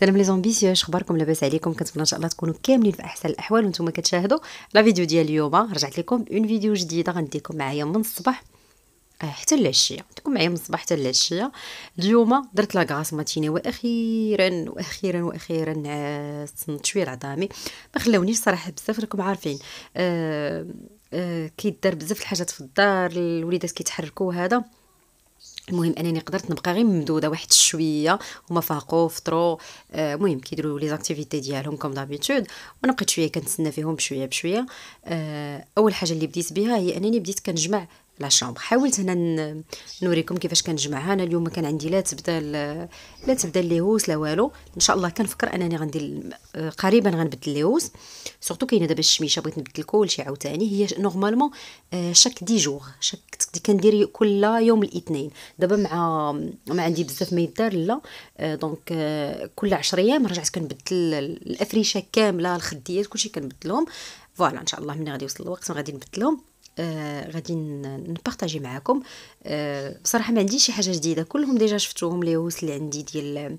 سلام لي زومبيسيوش اخباركم لاباس عليكم كنتمنى ان شاء الله تكونوا كاملين في احسن الاحوال وانتم كتشاهدوا لا فيديو ديال اليوم آه، رجعت لكم اون فيديو جديده غنديكم آه، معايا من الصباح حتى العشيه تكون معايا من الصباح حتى العشيه اليوم آه، درت غاس ماتيني واخيرا واخيرا واخيرا شويه العظامي ما خلاونيش صراحه بزاف راكم عارفين أه أه كيدار بزاف الحاجات في الدار الوليدات كيتحركوا هذا المهم انني قدرت نبقى غير ممدوده واحد شويه هما فاقوا فطروا آه، المهم كيديروا لي زاكتيفيتي ديالهم كوم دابيتود وانا بقيت شويه كنتسنى فيهم بشويه بشويه آه، اول حاجه اللي بديت بها هي انني بديت كنجمع لا شامبر حاولت هنا نوريكم كيفاش كنجمعها انا اليوم كان عندي لا تبدا لا تبدا ليهوس لا والو ان شاء الله كنفكر انني غندير آه، قريبا غنبدل ليهوس سورتو كاينه دابا الشميشه بغيت نبدل كلشي عاوتاني هي نورمالمون شاك دي جوغ شاك كندير كل يوم الاثنين دابا مع ما عندي بزاف ما يدار لا دونك آه، آه، كل 10 ايام رجعت كنبدل الافريشه كامله الخديات كلشي كنبدلهم فوالا ان شاء الله ملي غادي يوصل الوقت غادي نبدلهم آه غادي نبارطاجي معاكم آه بصراحه ما عنديش شي حاجه جديده كلهم ديجا شفتوهم لي هوس اللي عندي ديال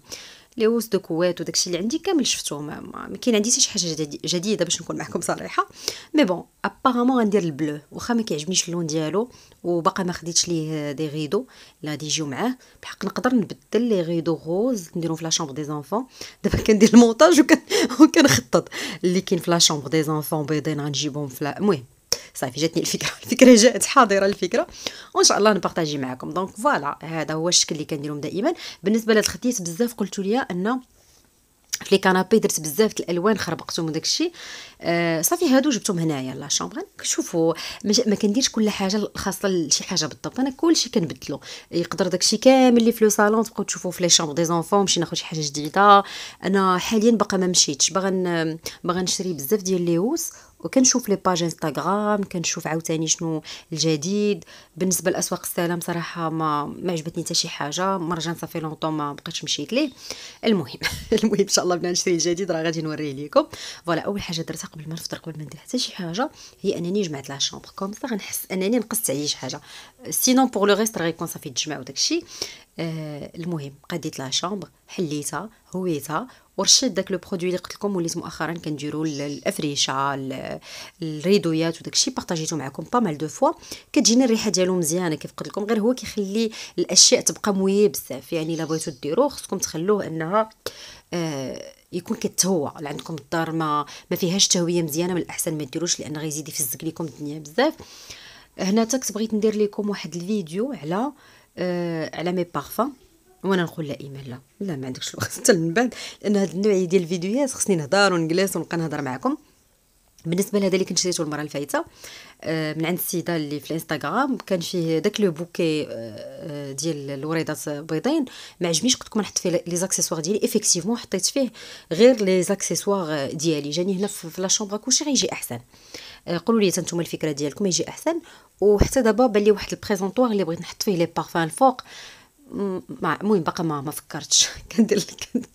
لي هوس دو كوات وداكشي اللي عندي كامل شفتوهم ما كاين عندي شي حاجه جديده باش نكون معكم صريحه مي بون ابارامون غندير البلو واخا ما كيعجبنيش اللون ديالو وباقا ما خديتش ليه دي غيدو لا غادي يجيو معاه بحق نقدر نبدل لي غيدو غوز نديرهم في لا شامبر دي زانفون دابا كندير المونتاج وكنخطط اللي كاين في لا شامبر دي زانفون بيضين غنجيبهم في المهم صافي جاتني الفكره الفكره جات حاضره الفكره وان شاء الله نبارطاجي معكم دونك فوالا هذا هو الشكل اللي كنديرهم دائما بالنسبه للتخطيط بزاف قلتوا لي ان في لي كانابي درت بزاف د الالوان خربقتهم وداك الشيء آه، صافي هادو جبتهم هنايا لا شومبر شوفوا ما كنديرش كل حاجه خاصه لشي حاجه بالضبط انا كلشي كنبدلو يقدر داك الشيء كامل اللي في لو صالون تبقاو تشوفوا في لي شومبر دي زونفون نمشي ناخذ شي حاجه جديده انا حاليا باقا ما مشيتش باغا باغا نشري بزاف ديال لي هوس وكنشوف لي باج انستغرام كنشوف عاوتاني شنو الجديد بالنسبه لاسواق السلام صراحه ما ما عجبتني حتى شي حاجه مرجان صافي لونطون ما بقيتش مشيت ليه المهم المهم ان شاء الله بنا نشري الجديد راه غادي نوريه لكم فوالا اول حاجه درتها قبل ما نفطر قبل ما ندير حتى شي حاجه هي انني جمعت لا شومبر كوم غنحس انني نقصت عليه شي حاجه سينون بوغ لو ريست راه غيكون صافي تجمع وداكشي آه المهم قديت لا شامبر حليتها هويتها ورشيت داك لو برودوي اللي قلت لكم وليت مؤخرا كنديرو الافريشه الريدويات وداكشي الشيء بارطاجيتو معكم بامال دو فوا كتجيني الريحه ديالو مزيانه كيف قلت لكم غير هو كيخلي الاشياء تبقى مويه بزاف يعني الا بغيتو ديروه خصكم تخلوه انها آه يكون كتهوى اللي عندكم الدار ما ما فيهاش تهويه مزيانه من الاحسن ما ديروش لان غيزيد يفزك لكم الدنيا بزاف هنا تكت بغيت ندير لكم واحد الفيديو على آه آه على مي بارفا وانا نقول لا ايمان لا لا ما عندكش الوقت حتى من بعد لان هاد النوعيه ديال الفيديوهات خصني نهضر ونجلس ونبقى نهضر معكم بالنسبه لهذا اللي كنت شريته المره الفايته آه من عند السيده اللي في الانستغرام كان فيه داك لو بوكي آه, آه، ديال الوريضات بيضين ما عجبنيش قلت لكم نحط فيه لي زاكسيسوار ديالي ايفيكتيفمون حطيت فيه غير لي زاكسيسوار ديالي جاني هنا في لا شومبر كلشي غيجي احسن آه، قولوا لي حتى الفكره ديالكم يجي احسن وحتى دابا بان لي واحد البريزونطوار اللي بغيت نحط فيه لي بارفان الفوق المهم باقا ما ما فكرتش كندير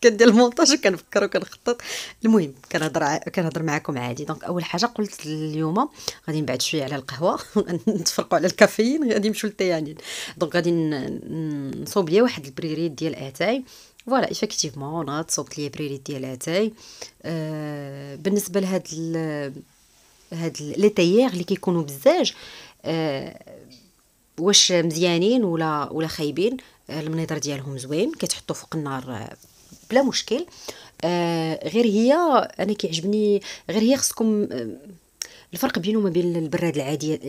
كندير المونتاج وكنفكر وكنخطط المهم كنهضر كنهضر معكم عادي دونك اول حاجه قلت اليوم غادي نبعد شويه على القهوه نتفرقوا على الكافيين غادي نمشيو للتيانين دونك غادي نصوب ليا واحد البريريت ديال اتاي فوالا ايفيكتيفمون انا صوبت ليا بريريت ديال اتاي آه بالنسبه لهاد هاد لي تيير اللي كيكونوا بزاج آه، واش مزيانين ولا ولا خايبين آه، المنيضر ديالهم زوين كتحطو فوق النار آه، بلا مشكل غير هي انا كيعجبني غير هي خصكم الفرق بينهم وما بين البراد العادي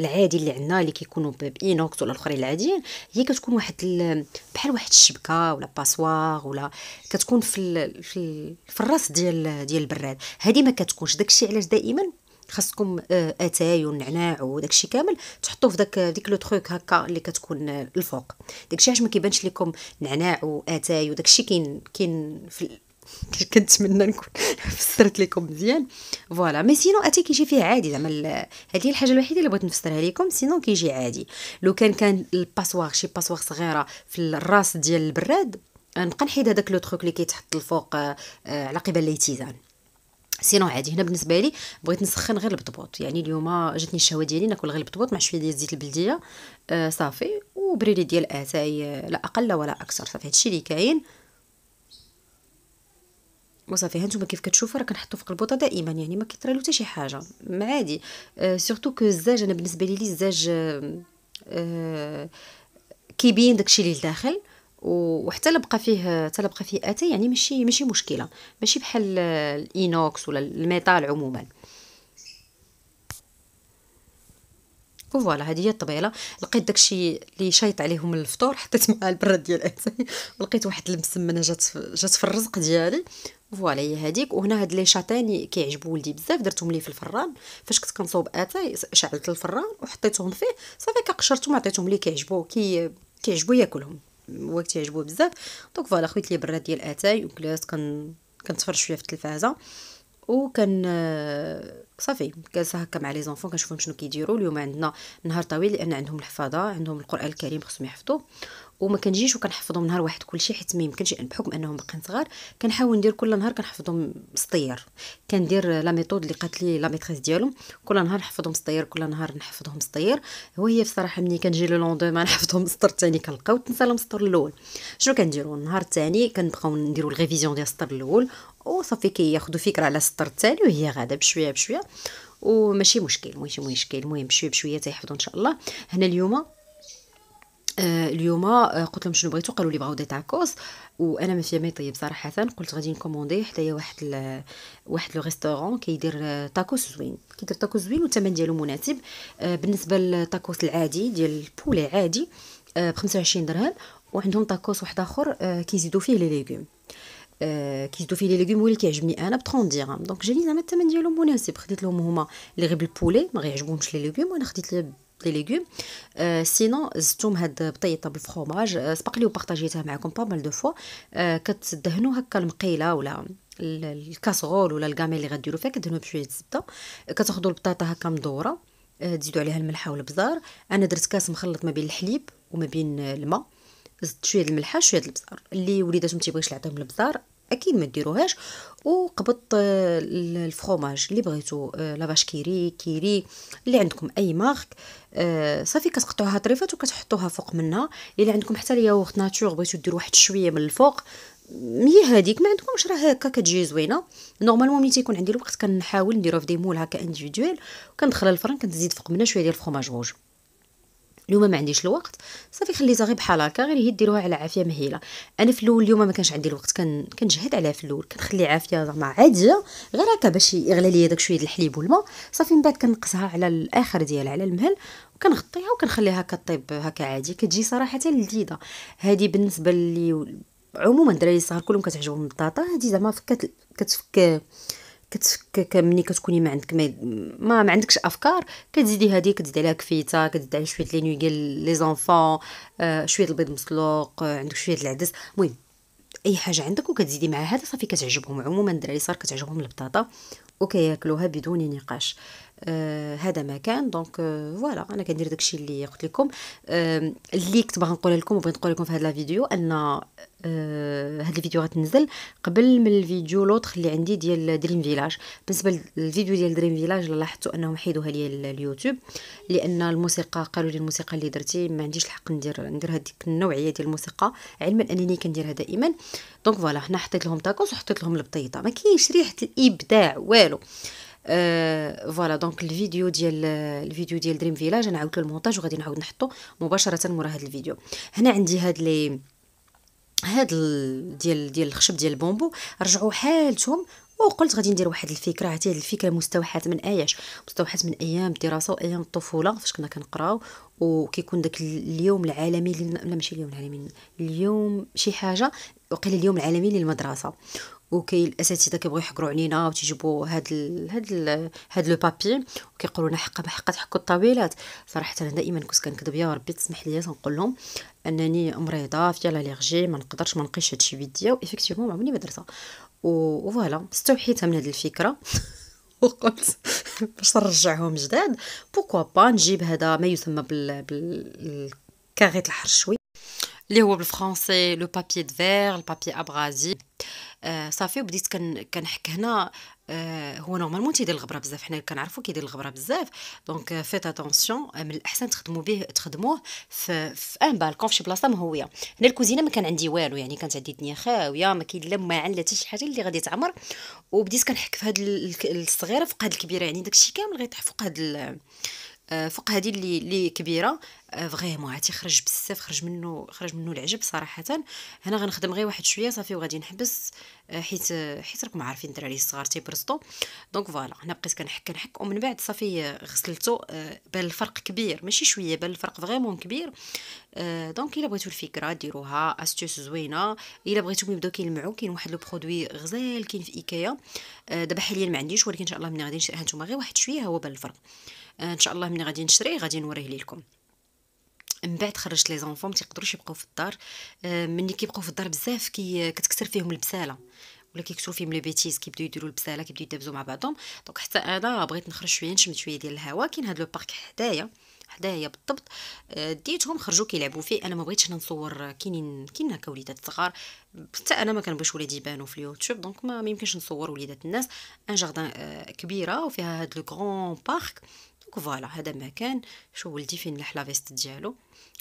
العادي اللي عندنا اللي كيكونوا باينوكس ولا الاخرين العاديين هي كتكون واحد بحال واحد الشبكه ولا باسوار ولا كتكون في في, في الراس ديال ديال البراد هذه ما كتكونش داكشي علاش دائما خاصكم آه، اتاي ونعناع وداكشي كامل تحطوه في داك ديك لو تروك هكا اللي كتكون آه، الفوق داكشي علاش ما كيبانش لكم نعناع واتاي وداكشي كاين كاين في كنتمنى نكون فسرت لكم مزيان فوالا مي سينو اتاي كيجي فيه عادي زعما هذه الحاجه الوحيده اللي بغيت نفسرها لكم سينو كيجي عادي لو كان كان الباسواغ شي باسواغ صغيره في الراس ديال البراد نبقى نحيد هذاك لو تروك اللي كيتحط الفوق آه، على قبل ليتيزان سينو عادي هنا بالنسبه لي بغيت نسخن غير البطبوط يعني اليوم جاتني الشهوه ديالي ناكل غير البطبوط مع شويه ديال الزيت البلديه آه صافي وبريلي ديال اتاي آه، لا اقل ولا اكثر صافي هادشي اللي كاين وصافي هانتوما كيف كتشوفوا راه كنحطو فوق البوطه دائما يعني ما كيطرى له حتى شي حاجه عادي آه سورتو كو الزاج انا بالنسبه لي الزاج آه آه كيبين داكشي اللي لداخل وحتى لبقى فيه حتى لبقى فيه اتاي يعني ماشي ماشي مشكله ماشي بحال الاينوكس ولا الميتال عموما وفوالا هذه هي الطبيله لقيت داكشي اللي شايط عليهم الفطور حطيت معاه البراد ديال اتاي ولقيت واحد المسمنه جات جات في الرزق ديالي فوالا هي هذيك وهنا هاد لي شاتاني كيعجبو ولدي بزاف درتهم ليه في الفران فاش كنت كنصوب اتاي شعلت الفران وحطيتهم فيه صافي كقشرتهم عطيتهم ليه كيعجبو كي كيعجبو ياكلهم هو كتعجبوه بزاف دونك فوالا خويت لي برا ديال اتاي كلاس كن كنتفرج شويه في التلفازه وكان آه، صافي كنسا هكا مع لي زونفون كنشوفهم شنو كيديروا اليوم عندنا نهار طويل لان عندهم الحفاظه عندهم القران الكريم خصهم يحفظوه وما كنجيش وكنحفظهم نهار واحد كلشي حيت ما يمكنش بحكم انهم باقيين صغار كنحاول ندير كل نهار كنحفظهم سطير كندير لا ميثود اللي قالت لي لا ميتريس ديالهم كل نهار نحفظهم سطير كل نهار نحفظهم سطير هو هي بصراحه ملي كنجي لو لوندوما نحفظهم السطر الثاني كنلقاو تنسى السطر الاول شنو كنديروا النهار الثاني كنبقاو نديروا الريفيزيون ديال السطر الاول وصافي كياخذوا فكره على السطر الثاني وهي غاده بشويه بشويه وماشي مشكل ماشي مشكل المهم بشويه بشويه تيحفظوا ان شاء الله هنا اليوم آه، اليوم آه، قلت لهم شنو بغيتو قالوا لي بغاو دي تاكوس وانا ما فيها ما يطيب صراحه قلت غادي نكوموندي حدايا واحد ل... واحد لو ريستورون كيدير تاكوس آه، زوين كيدير تاكوس زوين والثمن ديالو مناسب بالنسبه للتاكوس العادي ديال البولي عادي ب 25 درهم وعندهم تاكوس واحد اخر كيزيدوا فيه لي ليغوم كيزيدوا فيه لي ليغوم اللي كيعجبني انا ب 30 درهم دونك جاني زعما الثمن ديالو مناسب خديت لهم هما لي غير بالبولي ما غيعجبهمش لي ليغوم وانا خديت لي ليغوم سينو زتوم هاد بطيطه بالفخوماج آه، سبق لي وبارطاجيتها معكم بامال دو فوا كتدهنوا هكا المقيله ولا الكاسرول ولا الكامي اللي غديروا فيها كدهنوا بشويه الزبده آه، كتاخذوا البطاطا هكا مدوره آه، تزيدوا عليها الملح والبزار انا درت كاس مخلط ما بين الحليب وما بين الماء زدت شويه الملحه شويه البزار اللي وليداتهم تيبغيش يعطيهم البزار اكيد ما ديروهاش وقبط آه، الفخوماج اللي بغيتو آه، لاباش كيري كيري اللي عندكم اي مارك آه، صافي كتقطعوها طريفات وكتحطوها فوق منها اللي عندكم حتى الياغورت ناتور بغيتو ديروا واحد شويه من الفوق هي هذيك ما عندكمش راه هكا كتجي زوينه نورمالمون ملي تيكون عندي الوقت كنحاول نديرو في دي مول هكا انديفيديوال وكندخلها للفرن كنزيد فوق منها شويه ديال الفخوماج روج اليوم ما عنديش الوقت صافي خليتها غير بحال هكا غير هي ديروها على عافيه مهيله انا في الاول اليوم ما كانش عندي الوقت كان كنجهد عليها في الاول كنخلي عافيه زعما عاديه غير هكا باش يغلى ليا داك شويه الحليب والماء صافي من بعد كنقصها على الاخر ديالها على المهل وكنغطيها وكنخليها طيب هكا عادي كتجي صراحه لذيذه هذه بالنسبه لي عموما الدراري الصغار كلهم كتعجبهم البطاطا هذه زعما كتفك كتفكك ملي كتكوني ما عندك ما, ما, ما عندكش افكار كتزيدي هذه كتزيد عليها كفيته كتزيد عليها شويه لي ديال لي زونفون آه، شويه البيض مسلوق آه، عندك شويه العدس المهم اي حاجه عندك وكتزيدي معها هذا صافي كتعجبهم عموما الدراري صار كتعجبهم البطاطا وكياكلوها بدون نقاش آه هذا ما كان دونك فوالا آه انا كندير داكشي اللي قلت لكم آه اللي كنت باغا نقول لكم وبغيت نقول لكم في هذا الفيديو ان آه هاد الفيديو غتنزل قبل من الفيديو لوطخ اللي عندي ديال دريم فيلاج بالنسبه للفيديو ديال دريم فيلاج لاحظتوا انهم حيدوها لي اليوتيوب لان الموسيقى قالوا لي الموسيقى اللي درتي ما عنديش الحق ندير ندير هذيك النوعيه ديال الموسيقى علما انني كنديرها دائما دونك فوالا حنا حطيت لهم تاكوس وحطيت لهم البطيطه ما كاينش ريحه الابداع والو فوالا دونك الفيديو ديال الفيديو ديال دريم فيلاج نعاود له المونتاج وغادي نعاود نحطو مباشره مورا هذا الفيديو هنا عندي هاد لي هاد ديال ديال الخشب ديال البومبو رجعوا حالتهم وقلت غادي ندير واحد الفكره عرفتي هاد الفكره مستوحاه من اياش مستوحاه من ايام الدراسه وايام الطفوله فاش كنا كنقراو وكيكون داك اليوم العالمي لا ماشي اليوم العالمي اليوم شي حاجه وقيل اليوم العالمي للمدرسه وكاين الاساتذه كيبغيو يحكروا علينا وتيجيبوا هاد الـ هاد الـ هاد لو بابي وكيقولوا لنا حقا بحقا تحكوا الطويلات صراحه انا دائما كنت كنكذب يا ربي تسمح لي تنقول لهم انني مريضه فيا لاليرجي ما نقدرش ما نقيش هادشي بيديا وافكتيفمون ما عمرني ما درتها وفوالا استوحيتها من هاد الفكره وقلت باش نرجعهم جداد بوكوا با نجيب هذا ما يسمى بال, بال... كاغيط الحرشوي اللي هو بالفرنسي لو بابي فير البابي ابرازي آه صافي وبديت كنحك هنا آه هو نورمالمون تيدير الغبره بزاف حنا كنعرفو كيدير الغبره بزاف دونك فيت اتونسيون من الاحسن تخدموا به تخدموه في, في ان بالكون في شي بلاصه مهويه هنا الكوزينه ما كان عندي والو يعني كانت عندي الدنيا خاويه ما كاين لا ما لا حتى شي حاجه اللي غادي تعمر وبديت كنحك في هاد الصغيره فوق هاد الكبيره يعني داكشي كامل غيطيح فوق هاد آه، فوق هادي اللي اللي كبيره آه، فغيمون عاد خرج بزاف خرج منه خرج منه العجب صراحه هنا غنخدم غير واحد شويه صافي وغادي نحبس آه، حيت حيت راكم عارفين الدراري الصغار تيبرسطو دونك فوالا هنا بقيت كنحك نحك ومن بعد صافي آه، غسلته بان الفرق كبير ماشي شويه بان الفرق فريمون كبير دونك الا بغيتو الفكره ديروها استوس زوينه الا بغيتو يبداو كيلمعوا كاين واحد لو برودوي غزال كاين في ايكيا دابا حاليا ما عنديش ولكن ان شاء الله ملي غادي نشري نتوما غير واحد شويه هو بان الفرق ان شاء الله ملي غادي نشري غادي نوريه لكم من بعد خرجت لي زونفون ما تيقدروش يبقاو في الدار آه، ملي كيبقاو في الدار بزاف كي كتكسر فيهم البساله ولا كيكثروا فيهم لي بيتيز كيبداو يديروا البساله كيبداو يدابزوا مع بعضهم دونك حتى انا بغيت نخرج شويه نشمت شويه ديال الهواء كاين هاد لو بارك حدايا حدايا بالضبط آه، ديتهم خرجوا كيلعبوا فيه انا ما بغيتش نصور كاينين كاين هكا وليدات صغار حتى انا ما كنبغيش ولادي يبانوا في اليوتيوب دونك ما يمكنش نصور وليدات الناس ان جاردان آه، كبيره وفيها هاد لو كرون بارك دونك فوالا هذا كان شو ولدي فين لح لا فيست ديالو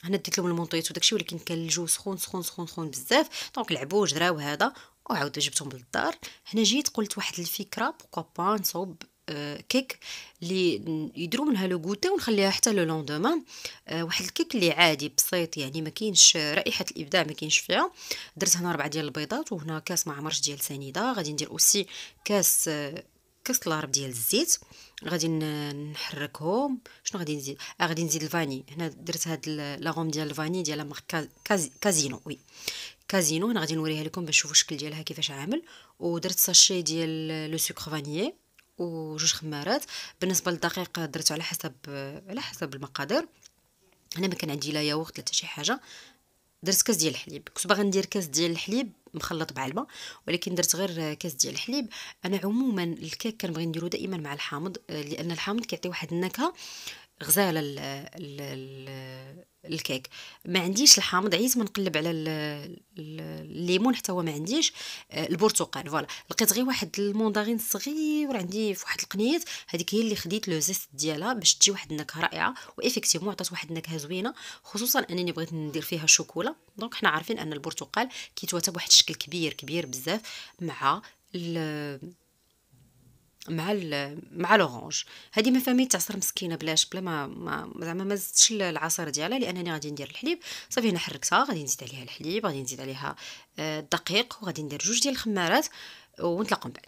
هنا ديت لهم المونطيط وداكشي ولكن كان الجو سخون سخون سخون سخون بزاف دونك لعبوا وجراو هذا وعاود جبتهم للدار هنا جيت قلت واحد الفكره بوكو با نصوب آه كيك اللي يديروا منها لو غوتي ونخليها حتى لو لوندومان آه واحد الكيك اللي عادي بسيط يعني ما كاينش رائحه الابداع ما كاينش فيها درت هنا ربعه ديال البيضات وهنا كاس معمرش ديال سنيده غادي ندير اوسي كاس آه كاس لارب ديال الزيت غادي نحركهم شنو غادي نزيد آه غادي نزيد الفاني هنا درت هاد لاغوم ديال الفاني ديال مارك كازينو وي كازينو هنا غادي نوريها لكم باش تشوفوا الشكل ديالها كيفاش عامل ودرت ساشي ديال لو سوكر فانيي وجوج خمارات بالنسبه للدقيق درته على حسب على حسب المقادير هنا ما كان عندي لا ياغورت لا حتى شي حاجه درت كاس ديال الحليب كنت باغا ندير كاس ديال الحليب مخلط بعلبه ولكن درت غير كاس ديال الحليب انا عموما الكيك كنبغي نديرو دائما مع الحامض لان الحامض كيعطي واحد النكهه غزاله ال ال الـ الكيك ما عنديش الحامض عييت ما نقلب على الليمون حتى هو ما عنديش آه، البرتقال فوالا لقيت غير واحد الموندارين صغير عندي في واحد القنيت هذيك هي اللي خديت لو زيست ديالها باش تجي واحد النكهه رائعه وافيكتيفمون عطات واحد النكهه زوينه خصوصا انني بغيت ندير فيها شوكولا دونك حنا عارفين ان البرتقال كيتواتى بواحد الشكل كبير كبير بزاف مع مع ال مع لوغونج هذه ما فهمت تعصر مسكينه بلاش بلا ما ما زعما ما زدتش العصير ديالها لانني غادي ندير الحليب صافي هنا حركتها غادي نزيد عليها الحليب غادي نزيد عليها آه، الدقيق وغادي ندير جوج ديال الخمارات ونطلق من بعد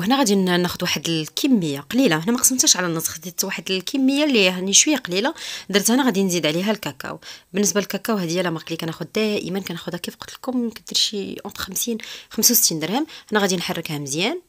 وهنا غادي ناخذ واحد الكميه قليله هنا ما قسمتهاش على النص خديت واحد الكميه اللي يعني شويه قليله درت هنا غادي نزيد عليها الكاكاو بالنسبه للكاكاو هذه لا مقلي كناخذ دائما كناخذها كيف قلت لكم كدير شي 50 65 درهم هنا غادي نحركها مزيان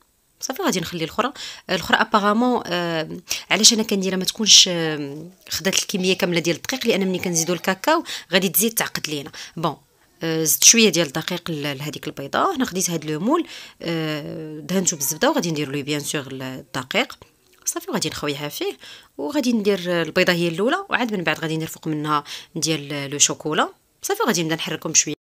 صافي غادي نخلي الاخرى الاخرى ابارامون آه علاش انا كنديرها ما تكونش آه خدات الكميه كامله ديال الدقيق لان ملي كنزيدو الكاكاو غادي تزيد تعقد لينا بون آه، زدت شويه ديال الدقيق لهذيك البيضه هنا خديت هاد لومول آه، دهنته بالزبده وغادي ندير له بيان سور الدقيق صافي وغادي نخويها فيه وغادي ندير آه، البيضه هي الاولى وعاد من بعد غادي ندير فوق منها ديال لو شوكولا صافي غادي نبدا نحركهم شويه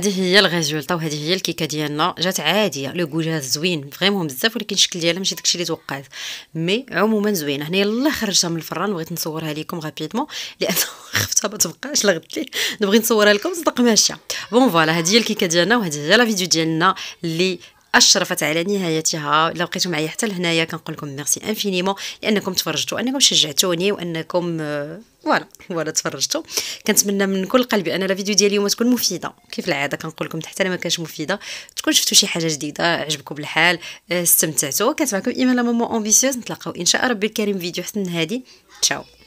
هذه هي الريزولطا وهذه هي الكيكه ديالنا جات عاديه لو كو جات زوين فريمون بزاف ولكن الشكل ديالها ماشي داكشي اللي توقعت مي عموما زوينه هنا يلا خرجتها من الفران بغيت نصورها لكم غابيدمون لان خفتها ما تبقاش لي نبغي نصورها لكم صدق ماشيه بون فوالا هذه هي الكيكه ديالنا وهذه هي لا فيديو ديالنا اللي اشرفت على نهايتها لقيتوا معايا حتى لهنايا كنقول لكم ميرسي انفينيمون لانكم تفرجتوا انكم شجعتوني وانكم فوالا آه، فوالا تفرجتوا كنتمنى من كل قلبي ان لا فيديو ديال اليوم تكون مفيده كيف العاده كنقول لكم حتى ما كانش مفيده تكون شفتوا شي حاجه جديده عجبكم الحال آه، استمتعتوا كانت معكم ايمان لا مامون امبيسيوز نتلاقاو ان شاء ربي الكريم فيديو حسن هادي تشاو